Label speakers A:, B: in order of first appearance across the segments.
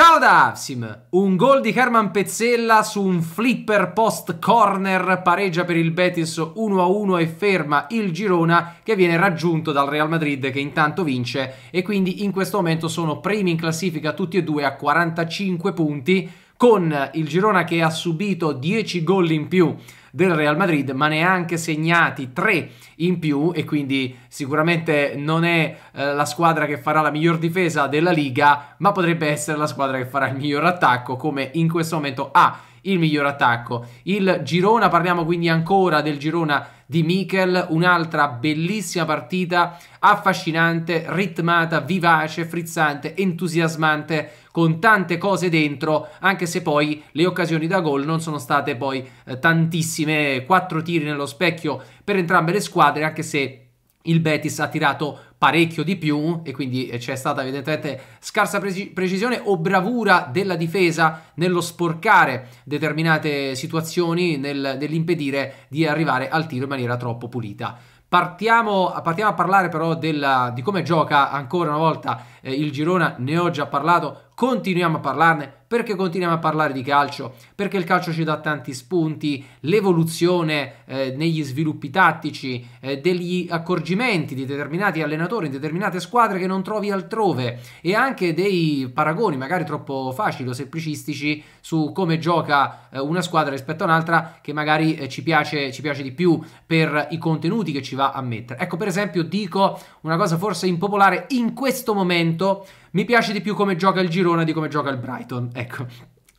A: Ciao da Avsim! Un gol di Carman Pezzella su un flipper post corner pareggia per il Betis 1-1 e ferma il Girona che viene raggiunto dal Real Madrid che intanto vince e quindi in questo momento sono primi in classifica tutti e due a 45 punti con il Girona che ha subito 10 gol in più del Real Madrid, ma neanche segnati tre in più e quindi sicuramente non è eh, la squadra che farà la miglior difesa della Liga, ma potrebbe essere la squadra che farà il miglior attacco, come in questo momento ha il miglior attacco. Il Girona, parliamo quindi ancora del Girona di Michel, un'altra bellissima partita, affascinante, ritmata, vivace, frizzante, entusiasmante, con tante cose dentro, anche se poi le occasioni da gol non sono state poi eh, tantissime, quattro tiri nello specchio per entrambe le squadre, anche se il Betis ha tirato parecchio di più e quindi eh, c'è stata evidentemente scarsa preci- precisione o bravura della difesa nello sporcare determinate situazioni, nel, nell'impedire di arrivare al tiro in maniera troppo pulita. Partiamo, partiamo a parlare però della, di come gioca ancora una volta eh, il Girona, ne ho già parlato continuiamo a parlarne perché continuiamo a parlare di calcio, perché il calcio ci dà tanti spunti, l'evoluzione eh, negli sviluppi tattici, eh, degli accorgimenti di determinati allenatori in determinate squadre che non trovi altrove e anche dei paragoni magari troppo facili o semplicistici su come gioca eh, una squadra rispetto a un'altra che magari eh, ci piace, ci piace di più per i contenuti che ci va a mettere. Ecco per esempio dico una cosa forse impopolare in questo momento mi piace di più come gioca il Girona di come gioca il Brighton, ecco.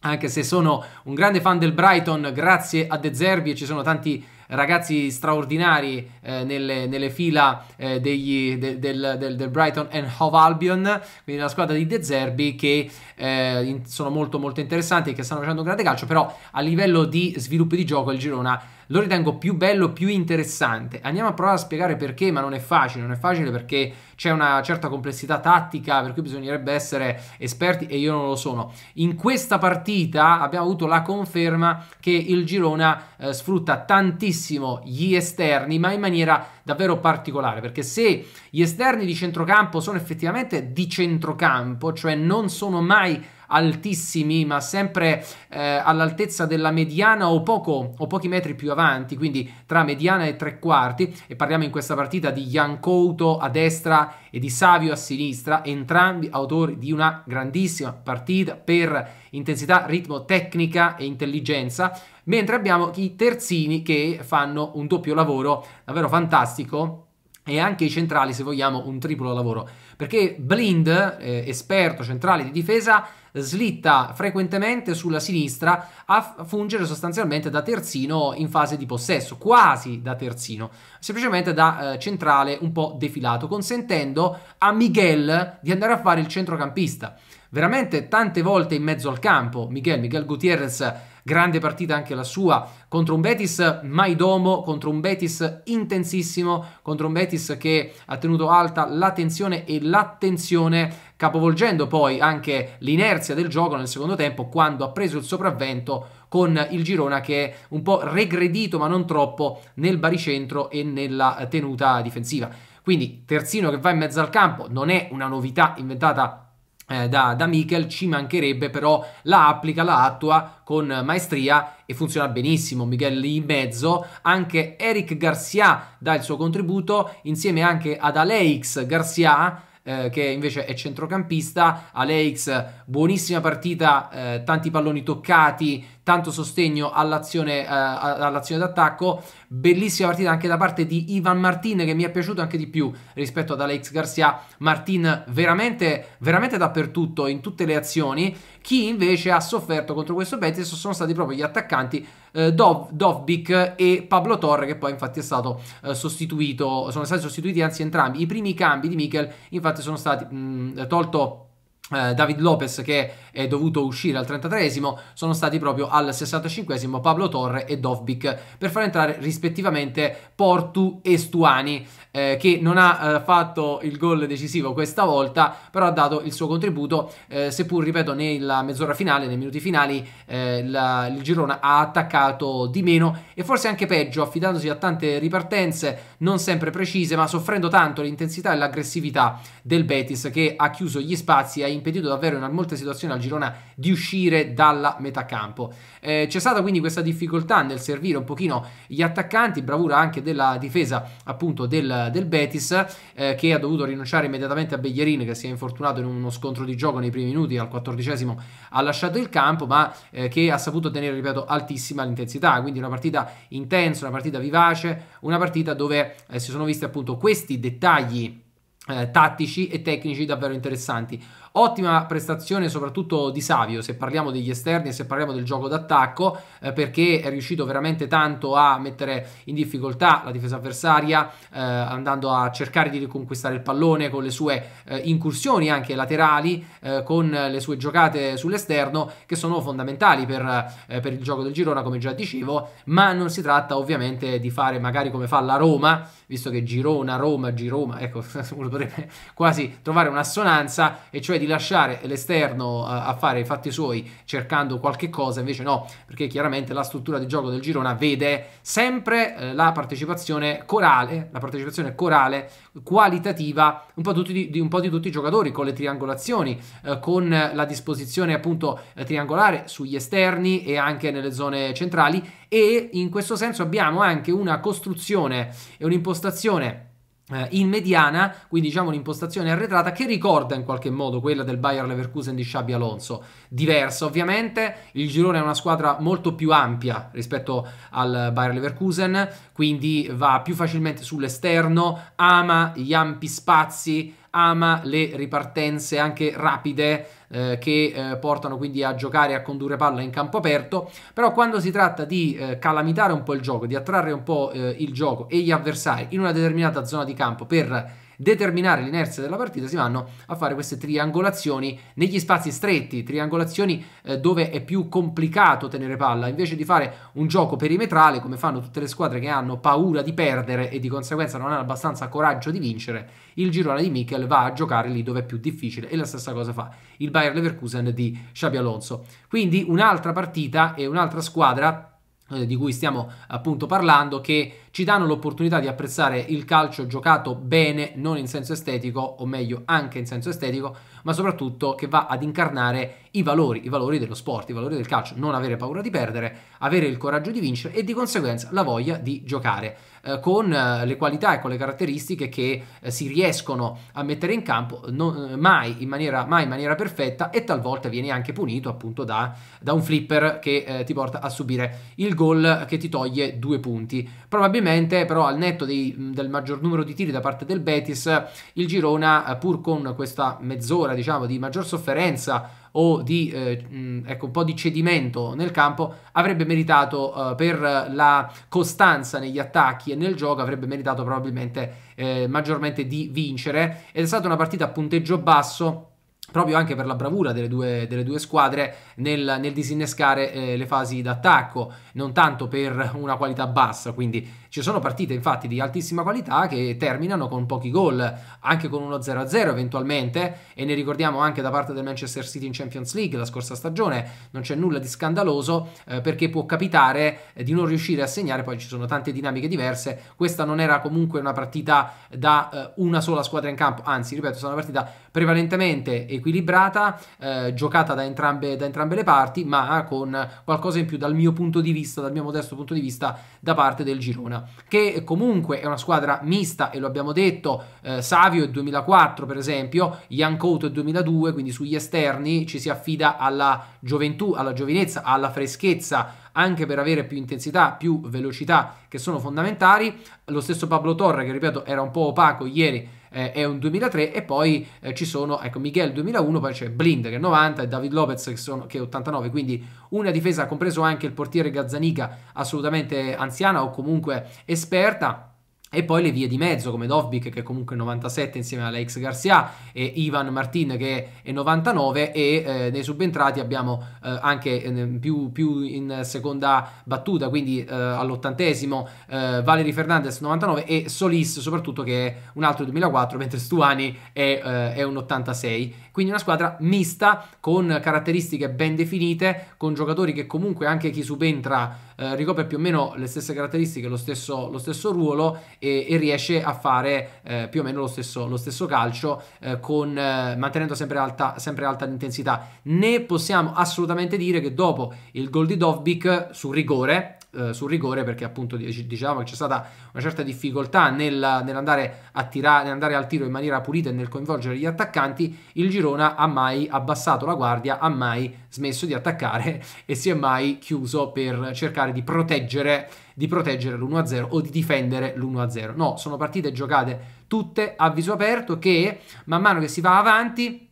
A: Anche se sono un grande fan del Brighton, grazie a De Zerbi e ci sono tanti ragazzi straordinari eh, nelle, nelle, fila eh, degli, de, del, del, del, Brighton and Hove Albion, quindi la squadra di De Zerbi che eh, in, sono molto molto interessanti e che stanno facendo un grande calcio, però a livello di sviluppo di gioco il Girona lo ritengo più bello, più interessante. Andiamo a provare a spiegare perché, ma non è facile, non è facile perché c'è una certa complessità tattica, per cui bisognerebbe essere esperti e io non lo sono. In questa partita abbiamo avuto la conferma che il Girona eh, sfrutta tantissimo gli esterni, ma in maniera davvero particolare, perché se gli esterni di centrocampo sono effettivamente di centrocampo, cioè non sono mai altissimi, ma sempre eh, all'altezza della mediana o, poco, o pochi metri più avanti, quindi tra mediana e tre quarti. E parliamo in questa partita di Jan Couto a destra e di Savio a sinistra, entrambi autori di una grandissima partita per intensità, ritmo, tecnica e intelligenza mentre abbiamo i terzini che fanno un doppio lavoro davvero fantastico e anche i centrali, se vogliamo, un triplo lavoro. Perché Blind, eh, esperto centrale di difesa, slitta frequentemente sulla sinistra a fungere sostanzialmente da terzino in fase di possesso, quasi da terzino, semplicemente da eh, centrale un po' defilato, consentendo a Miguel di andare a fare il centrocampista veramente tante volte in mezzo al campo. Miguel, Miguel Gutierrez, grande partita anche la sua contro un Betis mai domo, contro un Betis intensissimo, contro un Betis che ha tenuto alta la tensione e l'attenzione capovolgendo poi anche l'inerzia del gioco nel secondo tempo quando ha preso il sopravvento con il Girona che è un po' regredito ma non troppo nel baricentro e nella tenuta difensiva. Quindi terzino che va in mezzo al campo non è una novità inventata eh, da, da Michel ci mancherebbe però la applica, la attua con maestria e funziona benissimo Miguel lì in mezzo anche Eric Garcia dà il suo contributo insieme anche ad Alex Garcia eh, che invece è centrocampista Alex buonissima partita eh, tanti palloni toccati tanto sostegno all'azione, eh, all'azione d'attacco. Bellissima partita anche da parte di Ivan Martin che mi è piaciuto anche di più rispetto ad Alex Garcia. Martin veramente, veramente dappertutto, in tutte le azioni. Chi invece ha sofferto contro questo Betis sono stati proprio gli attaccanti eh, Dovbik e Pablo Torre che poi infatti è stato eh, sostituito, sono stati sostituiti anzi entrambi. I primi cambi di Mikel infatti sono stati mh, mm, tolto eh, David Lopez che è dovuto uscire al 33esimo sono stati proprio al 65esimo Pablo Torre e Dovbik per far entrare rispettivamente Portu e Stuani eh, che non ha eh, fatto il gol decisivo questa volta però ha dato il suo contributo eh, seppur ripeto nella mezz'ora finale nei minuti finali eh, la, il Girona ha attaccato di meno e forse anche peggio affidandosi a tante ripartenze non sempre precise ma soffrendo tanto l'intensità e l'aggressività del Betis che ha chiuso gli spazi ai impedito davvero in molte situazioni al Girona di uscire dalla metà campo. Eh, c'è stata quindi questa difficoltà nel servire un pochino gli attaccanti, bravura anche della difesa appunto del, del Betis eh, che ha dovuto rinunciare immediatamente a Beglierin che si è infortunato in uno scontro di gioco nei primi minuti al quattordicesimo ha lasciato il campo ma eh, che ha saputo tenere ripeto altissima l'intensità quindi una partita intensa, una partita vivace, una partita dove eh, si sono visti appunto questi dettagli eh, tattici e tecnici davvero interessanti. Ottima prestazione soprattutto di Savio, se parliamo degli esterni e se parliamo del gioco d'attacco, eh, perché è riuscito veramente tanto a mettere in difficoltà la difesa avversaria, eh, andando a cercare di riconquistare il pallone con le sue eh, incursioni anche laterali, eh, con le sue giocate sull'esterno, che sono fondamentali per, eh, per il gioco del Girona, come già dicevo, ma non si tratta ovviamente di fare magari come fa la Roma, visto che Girona, Roma, Giroma, ecco, uno potrebbe quasi trovare un'assonanza, e cioè di lasciare l'esterno eh, a, fare i fatti suoi cercando qualche cosa, invece no, perché chiaramente la struttura di gioco del Girona vede sempre eh, la partecipazione corale, la partecipazione corale qualitativa un po' tutti, di, di, un po' di tutti i giocatori con le triangolazioni, eh, con la disposizione appunto eh, triangolare sugli esterni e anche nelle zone centrali e in questo senso abbiamo anche una costruzione e un'impostazione eh, in mediana, quindi diciamo un'impostazione arretrata che ricorda in qualche modo quella del Bayer Leverkusen di Xabi Alonso. Diversa ovviamente, il girone è una squadra molto più ampia rispetto al Bayer Leverkusen, quindi va più facilmente sull'esterno, ama gli ampi spazi, ama le ripartenze anche rapide eh, che eh, portano quindi a giocare e a condurre palla in campo aperto, però quando si tratta di eh, calamitare un po' il gioco, di attrarre un po' eh, il gioco e gli avversari in una determinata zona di campo per determinare l'inerzia della partita si vanno a fare queste triangolazioni negli spazi stretti, triangolazioni eh, dove è più complicato tenere palla, invece di fare un gioco perimetrale come fanno tutte le squadre che hanno paura di perdere e di conseguenza non hanno abbastanza coraggio di vincere, il girone di Michel va a giocare lì dove è più difficile e la stessa cosa fa il Bayer Leverkusen di Xabi Alonso. Quindi un'altra partita e un'altra squadra eh, di cui stiamo appunto parlando che ci danno l'opportunità di apprezzare il calcio giocato bene, non in senso estetico, o meglio anche in senso estetico, ma soprattutto che va ad incarnare i valori, i valori dello sport, i valori del calcio, non avere paura di perdere, avere il coraggio di vincere e di conseguenza la voglia di giocare, eh, con eh, le qualità e con le caratteristiche che eh, si riescono a mettere in campo, non, eh, mai, in maniera, mai, in maniera, perfetta e talvolta vieni anche punito appunto da, da un flipper che eh, ti porta a subire il gol che ti toglie due punti. Probabilmente probabilmente però al netto dei, del maggior numero di tiri da parte del Betis, il Girona eh, pur con questa mezz'ora diciamo, di maggior sofferenza o di eh, ecco, un po' di cedimento nel campo, avrebbe meritato eh, per la costanza negli attacchi e nel gioco, avrebbe meritato probabilmente eh, maggiormente di vincere ed è stata una partita a punteggio basso proprio anche per la bravura delle due, delle due squadre nel, nel disinnescare eh, le fasi d'attacco, non tanto per una qualità bassa, quindi ci sono partite infatti di altissima qualità che terminano con pochi gol, anche con uno 0-0 eventualmente, e ne ricordiamo anche da parte del Manchester City in Champions League la scorsa stagione, non c'è nulla di scandaloso eh, perché può capitare eh, di non riuscire a segnare, poi ci sono tante dinamiche diverse, questa non era comunque una partita da eh, una sola squadra in campo, anzi ripeto, è una partita prevalentemente e equilibrata, eh, giocata da entrambe, da entrambe, le parti, ma con qualcosa in più dal mio punto di vista, dal mio modesto punto di vista, da parte del Girona, che comunque è una squadra mista e lo abbiamo detto, eh, Savio è 2004 per esempio, Ian Couto è 2002, quindi sugli esterni ci si affida alla gioventù, alla giovinezza, alla freschezza, anche per avere più intensità, più velocità che sono fondamentali. Lo stesso Pablo Torre, che ripeto era un po' opaco ieri eh, è un 2003 e poi eh, ci sono, ecco, Miguel 2001, poi c'è Blind che è 90 e David Lopez che, sono, che, è 89, quindi una difesa, compreso anche il portiere Gazzanica, assolutamente anziana o comunque esperta. E poi le vie di mezzo come Dovbik che è comunque 97 insieme alla ex Garcia e Ivan Martin che è 99 e eh, nei subentrati abbiamo eh, anche eh, più, più, in seconda battuta quindi eh, all'ottantesimo eh, Valerie Fernandez 99 e Solis soprattutto che è un altro 2004 mentre Stuani è, eh, è un 86 quindi una squadra mista con caratteristiche ben definite con giocatori che comunque anche chi subentra ricopre più o meno le stesse caratteristiche lo stesso, lo stesso ruolo e, e riesce a fare eh, più o meno lo stesso, lo stesso calcio eh, con, eh, mantenendo sempre alta, sempre alta l'intensità. Ne possiamo assolutamente dire che dopo il gol di Dovbik su rigore, eh, sul rigore perché appunto dicevamo che c'è stata una certa difficoltà nel, nell'andare, a tirare, nell'andare al tiro in maniera pulita e nel coinvolgere gli attaccanti, il Girona ha mai abbassato la guardia, ha mai smesso di attaccare e si è mai chiuso per cercare di proteggere, di proteggere l'1-0 o di difendere l'1-0. No, sono partite giocate tutte a viso aperto che man mano che si va avanti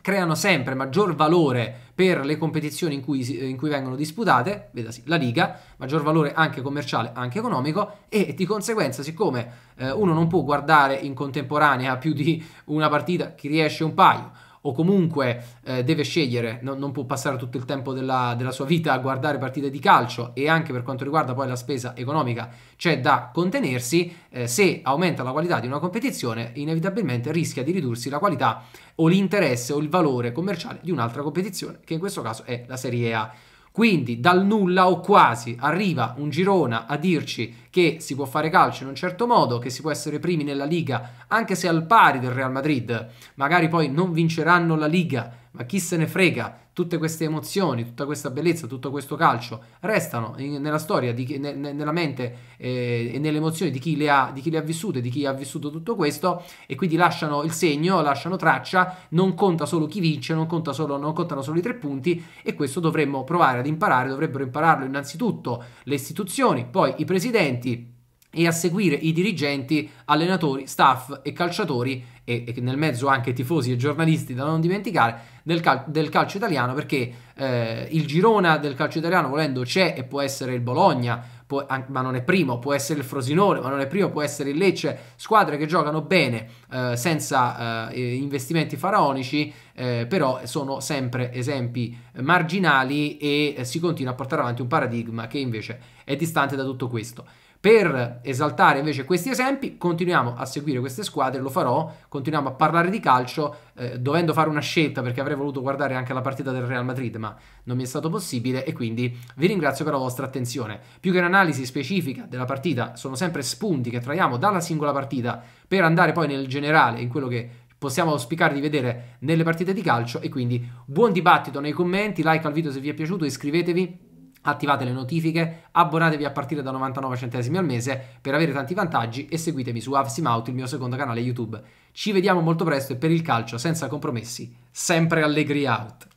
A: creano sempre maggior valore per le competizioni in cui, eh, in cui vengono disputate, vedasi la liga, maggior valore anche commerciale, anche economico e di conseguenza siccome eh, uno non può guardare in contemporanea più di una partita, chi riesce un paio, o comunque eh, deve scegliere, no, non può passare tutto il tempo della, della, sua vita a guardare partite di calcio e anche per quanto riguarda poi la spesa economica c'è da contenersi, eh, se aumenta la qualità di una competizione inevitabilmente rischia di ridursi la qualità o l'interesse o il valore commerciale di un'altra competizione che in questo caso è la Serie A. Quindi dal nulla o quasi arriva un Girona a dirci che si può fare calcio in un certo modo, che si può essere primi nella Liga, anche se al pari del Real Madrid, magari poi non vinceranno la Liga, ma chi se ne frega, tutte queste emozioni, tutta questa bellezza, tutto questo calcio restano in, nella storia, chi, ne, nella mente eh, e nelle emozioni di chi, le ha, di chi le ha vissute, di chi ha vissuto tutto questo e quindi lasciano il segno, lasciano traccia, non conta solo chi vince, non, conta solo, non contano solo i tre punti e questo dovremmo provare ad imparare, dovrebbero impararlo innanzitutto le istituzioni, poi i presidenti, dirigenti e a seguire i dirigenti, allenatori, staff e calciatori e, e nel mezzo anche tifosi e giornalisti da non dimenticare del, cal- del calcio italiano perché eh, il girona del calcio italiano volendo c'è e può essere il Bologna può, ma non è primo, può essere il Frosinone ma non è primo, può essere il Lecce squadre che giocano bene eh, senza eh, investimenti faraonici eh, però sono sempre esempi marginali e si continua a portare avanti un paradigma che invece è distante da tutto questo per esaltare invece questi esempi continuiamo a seguire queste squadre, lo farò, continuiamo a parlare di calcio eh, dovendo fare una scelta perché avrei voluto guardare anche la partita del Real Madrid ma non mi è stato possibile e quindi vi ringrazio per la vostra attenzione. Più che un'analisi specifica della partita sono sempre spunti che traiamo dalla singola partita per andare poi nel generale, in quello che possiamo auspicare di vedere nelle partite di calcio e quindi buon dibattito nei commenti, like al video se vi è piaciuto, iscrivetevi attivate le notifiche, abbonatevi a partire da 99 centesimi al mese per avere tanti vantaggi e seguitemi su Avsimouth, il mio secondo canale YouTube. Ci vediamo molto presto e per il calcio, senza compromessi, sempre Allegri Out!